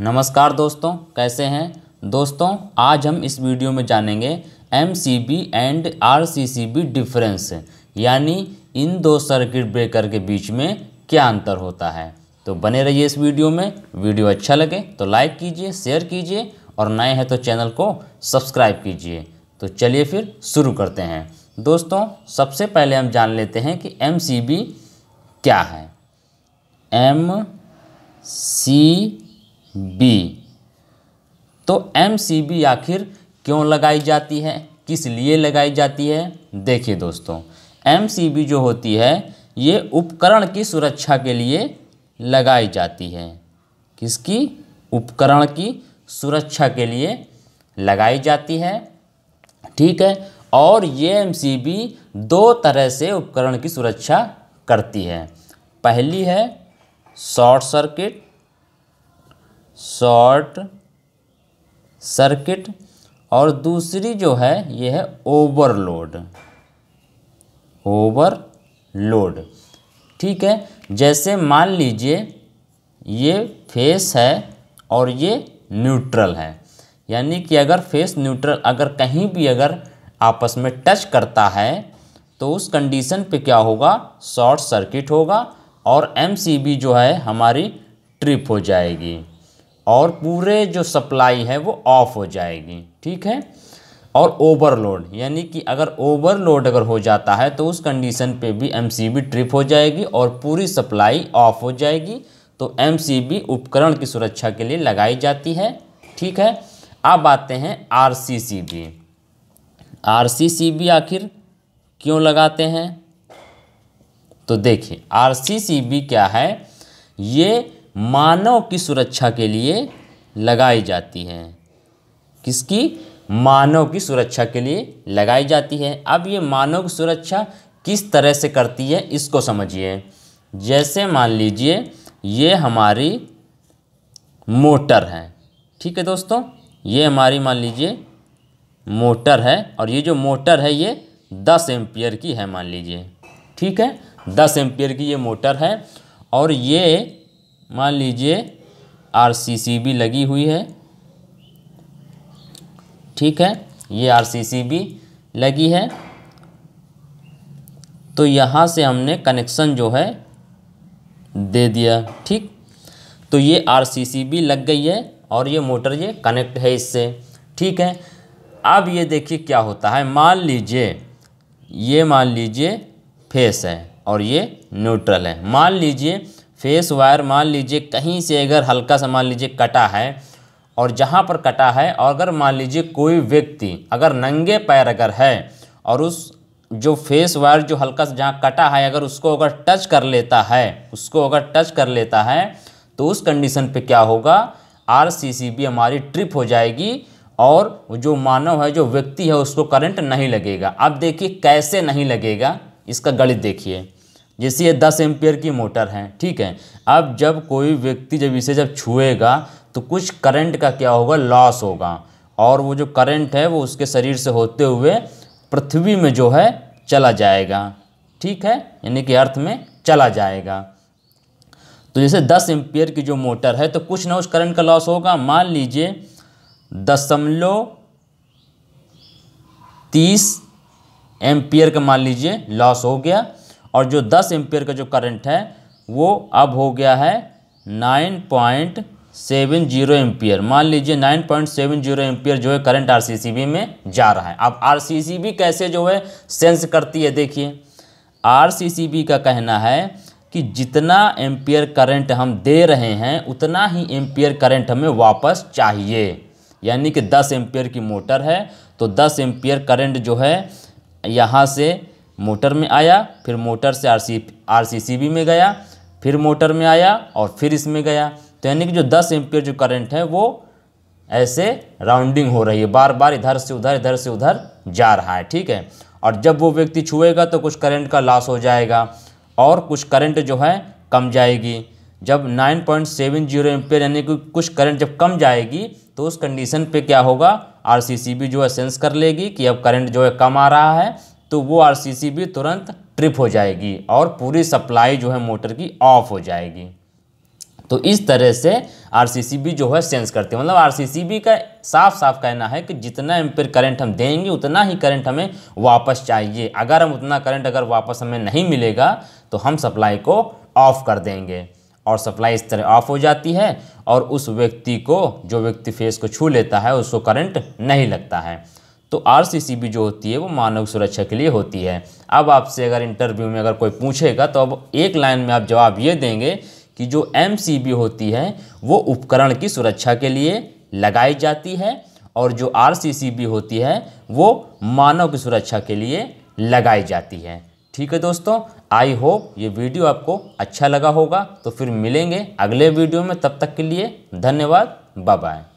नमस्कार दोस्तों कैसे हैं दोस्तों आज हम इस वीडियो में जानेंगे M C B and R C C B difference यानी इन दो सर्किट ब्रेकर के बीच में क्या अंतर होता है तो बने रहिए इस वीडियो में वीडियो अच्छा लगे तो लाइक कीजिए शेयर कीजिए और नए हैं तो चैनल को सब्सक्राइब कीजिए तो चलिए फिर शुरू करते हैं दोस्तों सबसे पहले हम जान लेते हैं कि एम सी बी क्या है एम सी बी तो एम सी बी आखिर क्यों लगाई जाती है किस लिए लगाई जाती है देखिए दोस्तों एम सी बी जो होती है ये उपकरण की सुरक्षा के लिए लगाई जाती है किसकी उपकरण की सुरक्षा के लिए लगाई जाती है ठीक है और ये एम सी बी दो तरह से उपकरण की सुरक्षा करती है पहली है शॉर्ट सर्किट शॉर्ट सर्किट और दूसरी जो है ये है ओवरलोड ओवरलोड ठीक है जैसे मान लीजिए ये फेस है और ये न्यूट्रल है यानी कि अगर फेस न्यूट्रल अगर कहीं भी अगर आपस में टच करता है तो उस कंडीशन पे क्या होगा शॉर्ट सर्किट होगा और एमसीबी जो है हमारी ट्रिप हो जाएगी और पूरे जो सप्लाई है वो ऑफ हो जाएगी ठीक है और ओवरलोड यानी कि अगर ओवरलोड अगर हो जाता है तो उस कंडीशन पे भी एमसीबी ट्रिप हो जाएगी और पूरी सप्लाई ऑफ हो जाएगी तो एमसीबी उपकरण की सुरक्षा के लिए लगाई जाती है ठीक है अब आते हैं आरसीसीबी आरसीसीबी आखिर क्यों लगाते हैं तो देखिए आरसीसीबी क्या है ये मानव की सुरक्षा के लिए लगाई जाती है किसकी मानव की सुरक्षा के लिए लगाई जाती है अब ये मानव की सुरक्षा किस तरह से करती है इसको समझिए जैसे मान लीजिए ये हमारी मोटर है ठीक है दोस्तों ये हमारी मान लीजिए मोटर है और ये जो मोटर है ये दस एम्पियर की है मान लीजिए ठीक है दस एम्पियर की ये मोटर है और ये मान लीजिए आरसीसीबी लगी हुई है ठीक है ये आरसीसीबी लगी है तो यहाँ से हमने कनेक्शन जो है दे दिया ठीक तो ये आरसीसीबी लग गई है और ये मोटर ये कनेक्ट है इससे ठीक है अब ये देखिए क्या होता है मान लीजिए ये मान लीजिए फेस है और ये न्यूट्रल है मान लीजिए फेस वायर मान लीजिए कहीं से अगर हल्का सा मान लीजिए कटा है और जहाँ पर कटा है और अगर मान लीजिए कोई व्यक्ति अगर नंगे पैर अगर है और उस जो फेस वायर जो हल्का सा जहाँ कटा है अगर उसको अगर टच कर लेता है उसको अगर टच कर लेता है तो उस कंडीशन पे क्या होगा आर सी सी बी हमारी ट्रिप हो जाएगी और जो मानव है जो व्यक्ति है उसको करंट नहीं लगेगा अब देखिए कैसे नहीं लगेगा इसका गणित देखिए जैसे ये दस एम्पियर की मोटर है ठीक है अब जब कोई व्यक्ति जब इसे जब छुएगा तो कुछ करंट का क्या होगा लॉस होगा और वो जो करंट है वो उसके शरीर से होते हुए पृथ्वी में जो है चला जाएगा ठीक है यानी कि अर्थ में चला जाएगा तो जैसे दस एम्पियर की जो मोटर है तो कुछ ना कुछ करंट का लॉस होगा मान लीजिए दशमलव तीस एम्पियर का मान लीजिए लॉस हो गया और जो दस एम्पेयर का जो करंट है वो अब हो गया है nine point seven zero ampere मान लीजिए nine point seven zero ampere जो है करंट आरसीसीबी में जा रहा है अब आरसीसीबी कैसे जो है सेंस करती है देखिए आरसीसीबी का कहना है कि जितना एम्पियर करंट हम दे रहे हैं उतना ही एम्पियर करंट हमें वापस चाहिए यानी कि 10 एम्पियर की मोटर है तो 10 एम्पियर करंट जो है यहाँ से मोटर में आया फिर मोटर से R C R C C B में गया फिर मोटर में आया और फिर इसमें गया तो यानी कि जो दस एम्पियर जो करंट है वो ऐसे राउंडिंग हो रही है बार बार इधर से उधर इधर से उधर जा रहा है ठीक है और जब वो व्यक्ति छुएगा तो कुछ करंट का लॉस हो जाएगा और कुछ करंट जो है कम जाएगी जब 9.70 पॉइंट सेवन जीरो यानी कि कुछ करंट जब कम जाएगी तो उस कंडीशन पे क्या होगा आर जो है सेंस कर लेगी कि अब करंट जो है कम आ रहा है तो वो आरसीसी भी तुरंत ट्रिप हो जाएगी और पूरी सप्लाई जो है मोटर की ऑफ हो जाएगी तो इस तरह से आरसीसीबी जो है सेंस करते हैं मतलब आरसीसीबी का साफ साफ कहना है कि जितना एम्पेयर करंट हम देंगे उतना ही करंट हमें वापस चाहिए अगर हम उतना करंट अगर वापस हमें नहीं मिलेगा तो हम सप्लाई को ऑफ कर देंगे और सप्लाई इस तरह ऑफ हो जाती है और उस व्यक्ति को जो व्यक्ति फेस को छू लेता है उसको करंट नहीं लगता है तो आरसीसीबी जो होती है वो मानव सुरक्षा के लिए होती है अब आपसे अगर इंटरव्यू में अगर कोई पूछेगा तो अब एक लाइन में आप जवाब ये देंगे कि जो एम होती है वो उपकरण की सुरक्षा के लिए लगाई जाती है और जो आर होती है वो मानव की सुरक्षा के लिए लगाई जाती है ठीक है दोस्तों आई होप ये वीडियो आपको अच्छा लगा होगा तो फिर मिलेंगे अगले वीडियो में तब तक के लिए धन्यवाद बाय बाय